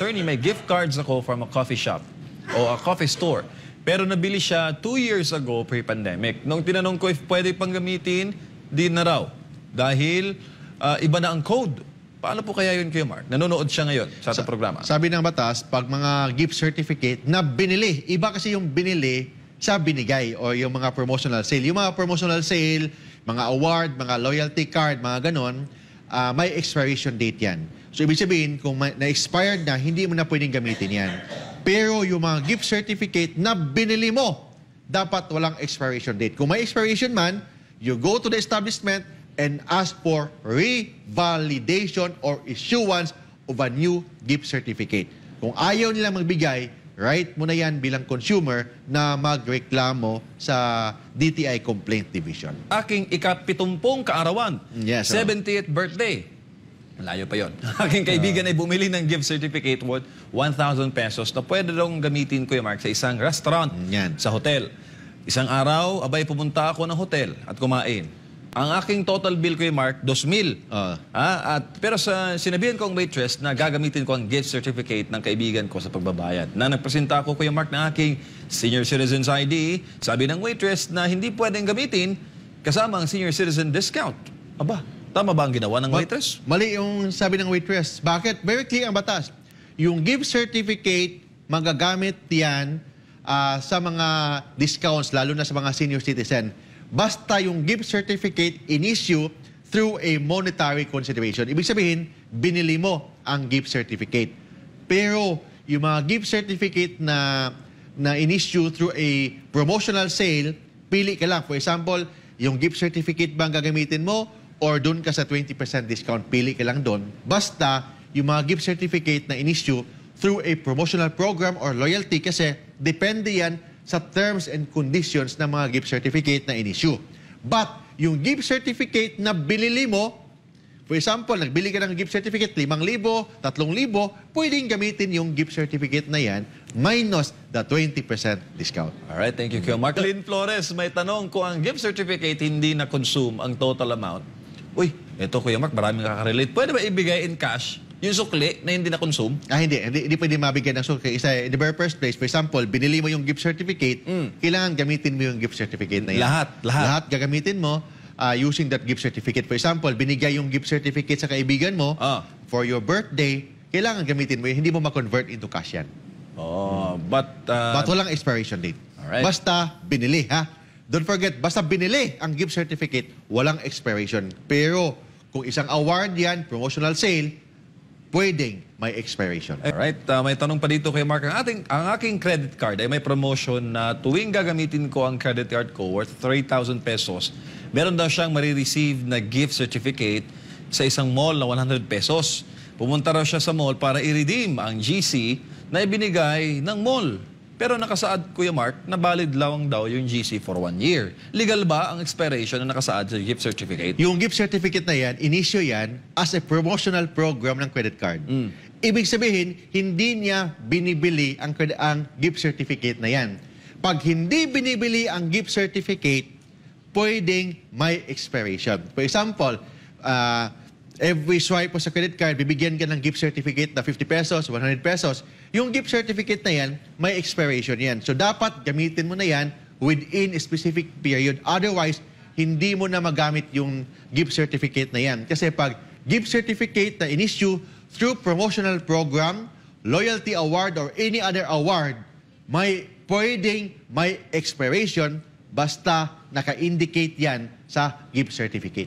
attorney, may gift cards ako from a coffee shop o a coffee store. Pero nabili siya two years ago pre-pandemic. Nung tinanong ko if pwede pang gamitin, di na raw. Dahil uh, iba na ang code. Paano po kaya yun, Kuya Mark? Nanonood siya ngayon sa, sa programa. Sabi ng batas, pag mga gift certificate na binili, iba kasi yung binili sa binigay o yung mga promotional sale. Yung mga promotional sale, mga award, mga loyalty card, mga ganon, uh, may expiration date yan. So, ibig sabihin, kung na-expired na, hindi mo na pwedeng gamitin yan. Pero yung mga gift certificate na binili mo, dapat walang expiration date. Kung may expiration man, you go to the establishment and ask for revalidation or issuance of a new gift certificate. Kung ayaw nilang magbigay, right mo na yan bilang consumer na magreklamo sa DTI Complaint Division. Aking ikapitumpuang kaarawan, yes, sir. 70th birthday. Malayo pa yon. Aking kaibigan ay bumili ng gift certificate worth 1,000 pesos na pwede daw gamitin ko yung Mark sa isang restaurant Yan. sa hotel. Isang araw, abay pumunta ako ng hotel at kumain. Ang aking total bill ko yung Mark, 2,000. Ah. ah. at, pero sa, sinabihan ko ang waitress na gagamitin ko ang gift certificate ng kaibigan ko sa pagbabayad. Na nagpresenta ko yung Mark na aking senior citizen's ID, sabi ng waitress na hindi pwedeng gamitin kasama ang senior citizen discount. Aba, Tama ba ang ginawa ng waitress? Mali yung sabi ng waitress. Bakit? Very clear ang batas. Yung gift certificate, magagamit yan ah, sa mga discounts, lalo na sa mga senior citizen. Basta yung gift certificate in issue through a monetary consideration. Ibig sabihin, binili mo ang gift certificate. Pero yung mga gift certificate na na in-issue through a promotional sale, pili ka lang. For example, yung gift certificate bang gagamitin mo or doon ka sa 20% discount, pili ka lang doon. Basta yung mga gift certificate na in-issue through a promotional program or loyalty kasi depende yan sa terms and conditions ng mga gift certificate na in-issue. But yung gift certificate na binili mo, for example, nagbili ka ng gift certificate, 5,000, 3,000, pwedeng gamitin yung gift certificate na yan minus the 20% discount. Alright, thank you, Kuya Mark. Lynn Flores, may tanong, kung ang gift certificate hindi na-consume ang total amount, Uy, eto Kuya Mark, maraming kakarelate. Pwede ba ibigay in cash yung sukli na hindi na-consume? Ah, hindi. Hindi, hindi pwede mabigyan ng sukli. Isa, in the very first place, for example, binili mo yung gift certificate, Mm. kailangan gamitin mo yung gift certificate na yan. Lahat, lahat. Lahat gagamitin mo ah, using that gift certificate. For example, binigay yung gift certificate sa kaibigan mo Ah. for your birthday, kailangan gamitin mo yun. Hindi mo ma-convert into cash yan. Oh, but... uh, But walang expiration date. Alright. Basta binili, ha? Don't forget, basta binili ang gift certificate, walang expiration. Pero kung isang award yan, promotional sale, pwedeng may expiration. Alright, uh, may tanong pa dito kay Mark. Ang, ating, ang aking credit card ay may promotion na tuwing gagamitin ko ang credit card ko worth 3,000 pesos, meron daw siyang marireceive na gift certificate sa isang mall na 100 pesos. Pumunta raw siya sa mall para i-redeem ang GC na ibinigay ng mall. Pero nakasaad, Kuya Mark, na valid lang daw yung GC for one year. Legal ba ang expiration na nakasaad sa gift certificate? Yung gift certificate na yan, inisyo yan as a promotional program ng credit card. Mm. Ibig sabihin, hindi niya binibili ang, ang gift certificate na yan. Pag hindi binibili ang gift certificate, pwedeng may expiration. For example, uh, Every swipe mo sa credit card, bibigyan ka ng gift certificate na 50 pesos, 100 pesos. Yung gift certificate na yan, may expiration yan. So dapat gamitin mo na yan within a specific period. Otherwise, hindi mo na magamit yung gift certificate na yan. Kasi pag gift certificate na in-issue through promotional program, loyalty award, or any other award, may pwedeng may expiration basta naka-indicate yan sa gift certificate.